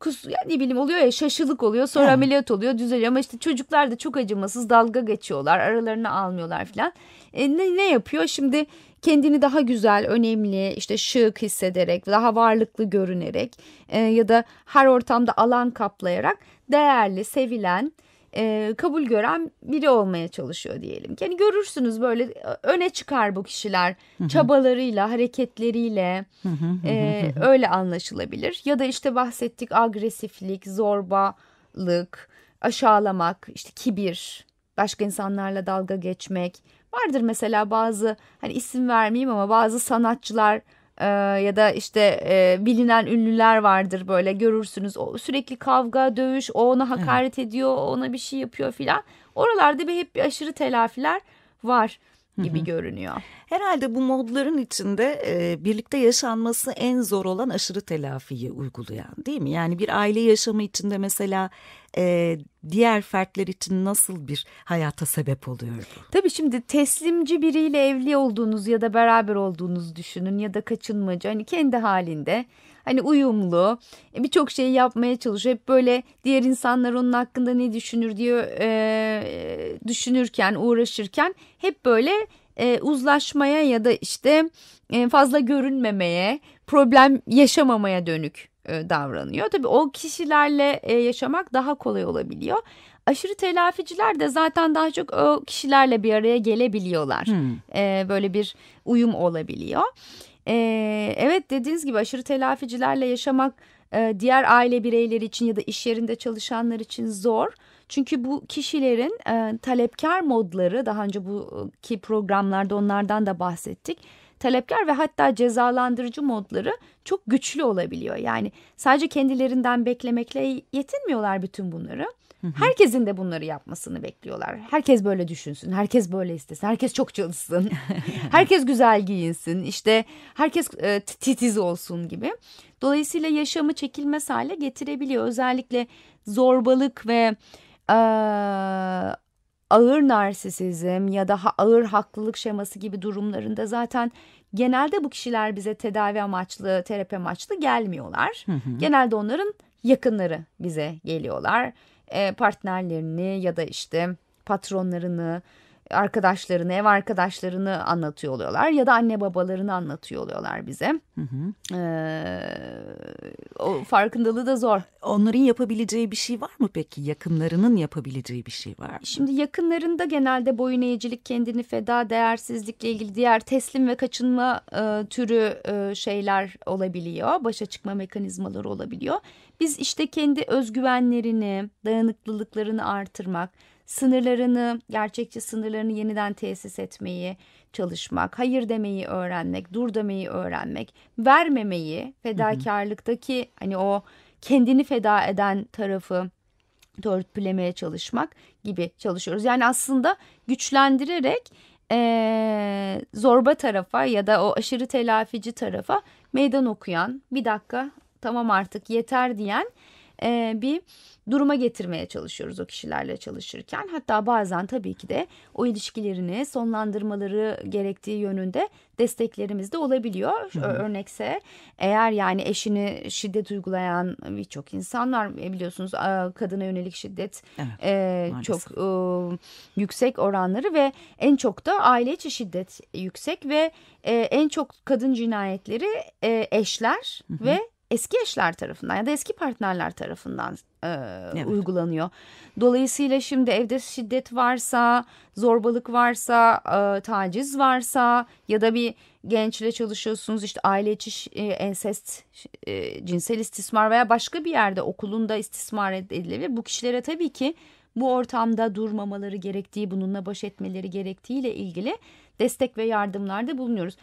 kus yani ne bileyim oluyor ya şaşılık oluyor sonra yani. ameliyat oluyor düzeliyor ama işte çocuklar da çok acımasız dalga geçiyorlar aralarını almıyorlar filan. E, ne, ne yapıyor şimdi kendini daha güzel, önemli, işte şık hissederek, daha varlıklı görünerek e, ya da her ortamda alan kaplayarak değerli, sevilen, e, kabul gören biri olmaya çalışıyor diyelim. Yani görürsünüz böyle e, öne çıkar bu kişiler hı hı. çabalarıyla, hareketleriyle e, öyle anlaşılabilir. Ya da işte bahsettik agresiflik, zorbalık, aşağılamak, işte kibir, başka insanlarla dalga geçmek Vardır mesela bazı hani isim vermeyeyim ama bazı sanatçılar e, ya da işte e, bilinen ünlüler vardır böyle görürsünüz. O sürekli kavga, dövüş, o ona hakaret evet. ediyor, ona bir şey yapıyor filan. Oralarda bir hep bir aşırı telafiler var gibi Hı-hı. görünüyor. Herhalde bu modların içinde e, birlikte yaşanması en zor olan aşırı telafiyi uygulayan değil mi? Yani bir aile yaşamı içinde mesela e, diğer fertler için nasıl bir hayata sebep oluyor bu? Tabii şimdi teslimci biriyle evli olduğunuz ya da beraber olduğunuz düşünün ya da kaçınmacı hani kendi halinde hani uyumlu e, birçok şeyi yapmaya çalışıyor. Hep böyle diğer insanlar onun hakkında ne düşünür diye e, e, düşünürken uğraşırken hep böyle e, uzlaşmaya ya da işte e, fazla görünmemeye problem yaşamamaya dönük e, davranıyor. Tabii o kişilerle e, yaşamak daha kolay olabiliyor aşırı telaficiler de zaten daha çok o kişilerle bir araya gelebiliyorlar. Hmm. Ee, böyle bir uyum olabiliyor. E, evet dediğiniz gibi aşırı telaficilerle yaşamak e, diğer aile bireyleri için ya da iş yerinde çalışanlar için zor. Çünkü bu kişilerin e, talepkar modları daha önce bu e, ki programlarda onlardan da bahsettik talepkar ve hatta cezalandırıcı modları çok güçlü olabiliyor. Yani sadece kendilerinden beklemekle yetinmiyorlar bütün bunları. Herkesin de bunları yapmasını bekliyorlar. Herkes böyle düşünsün, herkes böyle istesin, herkes çok çalışsın, herkes güzel giyinsin, işte herkes e, titiz olsun gibi. Dolayısıyla yaşamı çekilmez hale getirebiliyor. Özellikle zorbalık ve ağır narsisizm ya daha ağır haklılık şeması gibi durumlarında zaten genelde bu kişiler bize tedavi amaçlı, terapi amaçlı gelmiyorlar. Hı hı. Genelde onların yakınları bize geliyorlar. E, partnerlerini ya da işte patronlarını arkadaşlarını, ev arkadaşlarını anlatıyor oluyorlar ya da anne babalarını anlatıyor oluyorlar bize. Hı hı. Ee, o farkındalığı da zor. Onların yapabileceği bir şey var mı peki? Yakınlarının yapabileceği bir şey var mı? Şimdi yakınlarında genelde boyun eğicilik, kendini feda, değersizlikle ilgili diğer teslim ve kaçınma e, türü e, şeyler olabiliyor. Başa çıkma mekanizmaları olabiliyor. Biz işte kendi özgüvenlerini, dayanıklılıklarını artırmak sınırlarını, gerçekçi sınırlarını yeniden tesis etmeyi çalışmak, hayır demeyi öğrenmek, dur demeyi öğrenmek, vermemeyi, fedakarlıktaki hı hı. hani o kendini feda eden tarafı törpülemeye çalışmak gibi çalışıyoruz. Yani aslında güçlendirerek ee, zorba tarafa ya da o aşırı telafici tarafa meydan okuyan bir dakika tamam artık yeter diyen bir duruma getirmeye çalışıyoruz o kişilerle çalışırken. Hatta bazen tabii ki de o ilişkilerini sonlandırmaları gerektiği yönünde desteklerimiz de olabiliyor. Hı Örnekse eğer yani eşini şiddet uygulayan birçok insanlar e, biliyorsunuz kadına yönelik şiddet evet, e, çok e, yüksek oranları ve en çok da aile içi şiddet yüksek ve e, en çok kadın cinayetleri e, eşler hı ve eski eşler tarafından ya da eski partnerler tarafından e, evet. uygulanıyor. Dolayısıyla şimdi evde şiddet varsa, zorbalık varsa, e, taciz varsa ya da bir gençle çalışıyorsunuz işte aile içi e, ensest, e, cinsel istismar veya başka bir yerde okulunda istismar edilebilir. Bu kişilere tabii ki bu ortamda durmamaları gerektiği, bununla baş etmeleri gerektiğiyle ilgili destek ve yardımlarda bulunuyoruz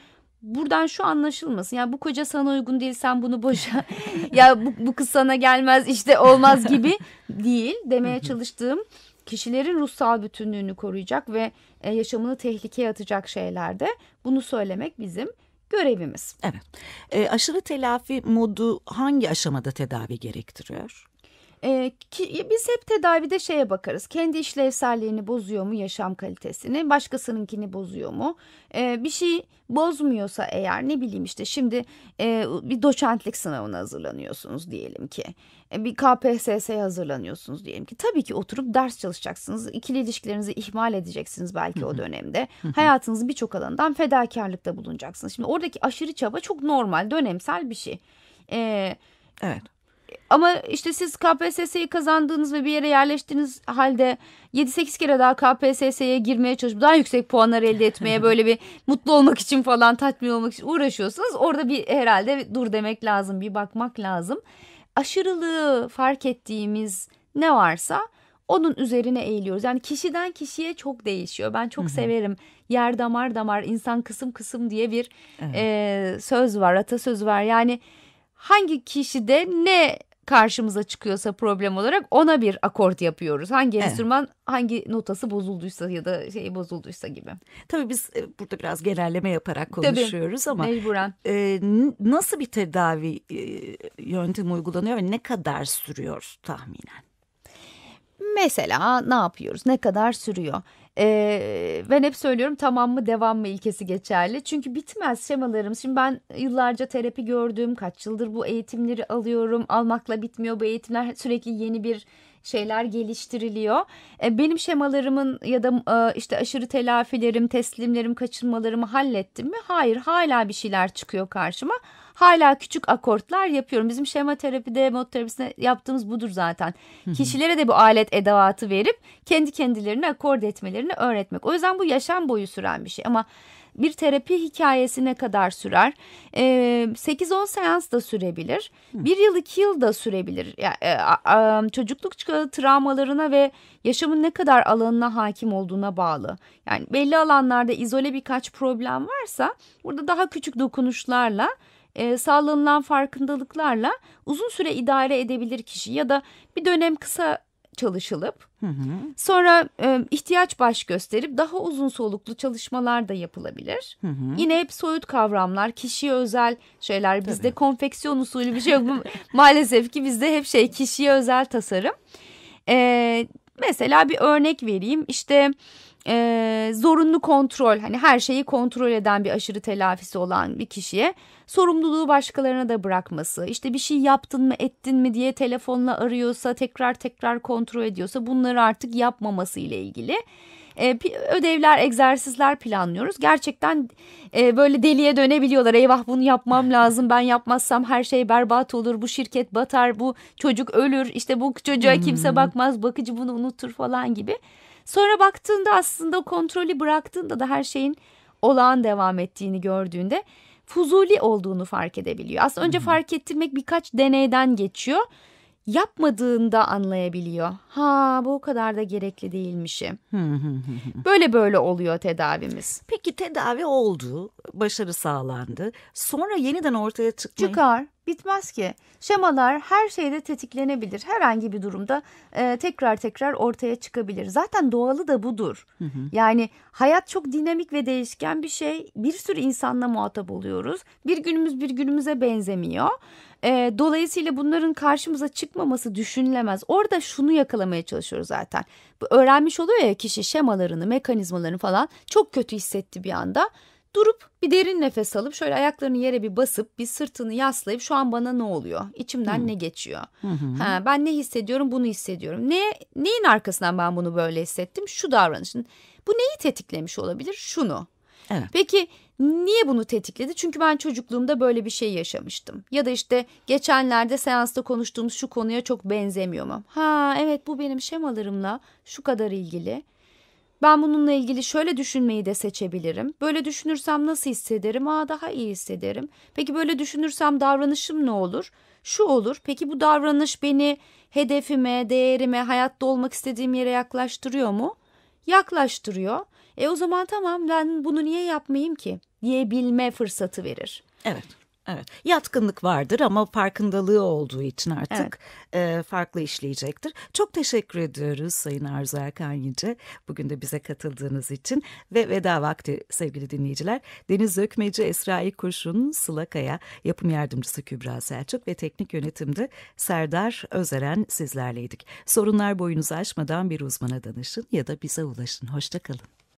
buradan şu anlaşılmasın. Yani bu koca sana uygun değil sen bunu boşa. ya bu, bu kız sana gelmez işte olmaz gibi değil. Demeye çalıştığım kişilerin ruhsal bütünlüğünü koruyacak ve e, yaşamını tehlikeye atacak şeylerde bunu söylemek bizim görevimiz. Evet. E, aşırı telafi modu hangi aşamada tedavi gerektiriyor? E, ki, biz hep tedavide şeye bakarız. Kendi işlevselliğini bozuyor mu yaşam kalitesini? Başkasınınkini bozuyor mu? E, bir şey bozmuyorsa eğer ne bileyim işte şimdi e, bir doçentlik sınavına hazırlanıyorsunuz diyelim ki. E, bir KPSS'ye hazırlanıyorsunuz diyelim ki. Tabii ki oturup ders çalışacaksınız. İkili ilişkilerinizi ihmal edeceksiniz belki o dönemde. Hayatınızın birçok alanından fedakarlıkta bulunacaksınız. Şimdi oradaki aşırı çaba çok normal, dönemsel bir şey. Eee Evet ama işte siz KPSS'yi kazandığınız ve bir yere yerleştiğiniz halde 7-8 kere daha KPSS'ye girmeye çalışıp daha yüksek puanlar elde etmeye böyle bir mutlu olmak için falan tatmin olmak için uğraşıyorsunuz, orada bir herhalde dur demek lazım bir bakmak lazım. Aşırılığı fark ettiğimiz ne varsa onun üzerine eğiliyoruz. Yani kişiden kişiye çok değişiyor. Ben çok severim. Yer damar damar, insan kısım kısım diye bir evet. e, söz var, atasöz var. Yani hangi kişide ne karşımıza çıkıyorsa problem olarak ona bir akort yapıyoruz. Hangi evet. hangi notası bozulduysa ya da şey bozulduysa gibi. Tabii biz e, burada biraz genelleme yaparak konuşuyoruz Tabii, ama mecburen. E, nasıl bir tedavi e, yöntemi uygulanıyor ve ne kadar sürüyor tahminen? Mesela ne yapıyoruz? Ne kadar sürüyor? Ee, ben hep söylüyorum tamam mı devam mı ilkesi geçerli. Çünkü bitmez şemalarım. Şimdi ben yıllarca terapi gördüm. Kaç yıldır bu eğitimleri alıyorum. Almakla bitmiyor bu eğitimler. Sürekli yeni bir şeyler geliştiriliyor. Ee, benim şemalarımın ya da e, işte aşırı telafilerim, teslimlerim, kaçırmalarımı hallettim mi? Hayır, hala bir şeyler çıkıyor karşıma hala küçük akortlar yapıyorum. Bizim şema terapide, mod terapisinde yaptığımız budur zaten. Kişilere de bu alet edevatı verip kendi kendilerine akord etmelerini öğretmek. O yüzden bu yaşam boyu süren bir şey ama bir terapi hikayesine kadar sürer. E, ee, 8-10 seans da sürebilir. Hı. Bir yıl iki yıl da sürebilir. Yani, e, a, a, çocukluk çağı travmalarına ve yaşamın ne kadar alanına hakim olduğuna bağlı. Yani belli alanlarda izole birkaç problem varsa burada daha küçük dokunuşlarla e, sağlanılan farkındalıklarla uzun süre idare edebilir kişi ya da bir dönem kısa çalışılıp hı hı. sonra e, ihtiyaç baş gösterip daha uzun soluklu çalışmalar da yapılabilir. Hı hı. Yine hep soyut kavramlar, kişiye özel şeyler. Tabii. Bizde konfeksiyon usulü bir şey yok. Maalesef ki bizde hep şey kişiye özel tasarım. E, mesela bir örnek vereyim. İşte e, zorunlu kontrol hani her şeyi kontrol eden bir aşırı telafisi olan bir kişiye sorumluluğu başkalarına da bırakması, işte bir şey yaptın mı ettin mi diye telefonla arıyorsa tekrar tekrar kontrol ediyorsa bunları artık yapmaması ile ilgili e, ödevler, egzersizler planlıyoruz. Gerçekten e, böyle deliye dönebiliyorlar. Eyvah bunu yapmam lazım. Ben yapmazsam her şey berbat olur. Bu şirket batar, bu çocuk ölür. İşte bu çocuğa kimse hmm. bakmaz. Bakıcı bunu unutur falan gibi. Sonra baktığında aslında kontrolü bıraktığında da her şeyin olağan devam ettiğini gördüğünde fuzuli olduğunu fark edebiliyor. Aslında önce fark ettirmek birkaç deneyden geçiyor yapmadığında anlayabiliyor. Ha bu kadar da gerekli değilmişim. böyle böyle oluyor tedavimiz. Peki tedavi oldu, başarı sağlandı. Sonra yeniden ortaya çıkmayı... Çıkar, bitmez ki. Şemalar her şeyde tetiklenebilir. Herhangi bir durumda e, tekrar tekrar ortaya çıkabilir. Zaten doğalı da budur. yani hayat çok dinamik ve değişken bir şey. Bir sürü insanla muhatap oluyoruz. Bir günümüz bir günümüze benzemiyor. E, dolayısıyla bunların karşımıza çıkmaması düşünülemez. Orada şunu yakalamaya çalışıyoruz zaten. öğrenmiş oluyor ya kişi şemalarını, mekanizmalarını falan çok kötü hissetti bir anda. Durup bir derin nefes alıp şöyle ayaklarını yere bir basıp bir sırtını yaslayıp şu an bana ne oluyor? İçimden hmm. ne geçiyor? Hmm. Ha, ben ne hissediyorum bunu hissediyorum. Ne Neyin arkasından ben bunu böyle hissettim? Şu davranışın. Bu neyi tetiklemiş olabilir? Şunu. Evet. Peki Niye bunu tetikledi? Çünkü ben çocukluğumda böyle bir şey yaşamıştım. Ya da işte geçenlerde seansta konuştuğumuz şu konuya çok benzemiyor mu? Ha evet bu benim şemalarımla şu kadar ilgili. Ben bununla ilgili şöyle düşünmeyi de seçebilirim. Böyle düşünürsem nasıl hissederim? Aa daha iyi hissederim. Peki böyle düşünürsem davranışım ne olur? Şu olur. Peki bu davranış beni hedefime, değerime, hayatta olmak istediğim yere yaklaştırıyor mu? Yaklaştırıyor. E o zaman tamam ben bunu niye yapmayayım ki? diyebilme fırsatı verir. Evet. Evet. Yatkınlık vardır ama farkındalığı olduğu için artık evet. e, farklı işleyecektir. Çok teşekkür ediyoruz Sayın Arzu Erkan Yüce. Bugün de bize katıldığınız için ve veda vakti sevgili dinleyiciler. Deniz Ökmeci, Esra Kurşun, Sıla Kaya, yapım yardımcısı Kübra Selçuk ve teknik yönetimde Serdar Özeren sizlerleydik. Sorunlar boyunuzu aşmadan bir uzmana danışın ya da bize ulaşın. Hoşçakalın.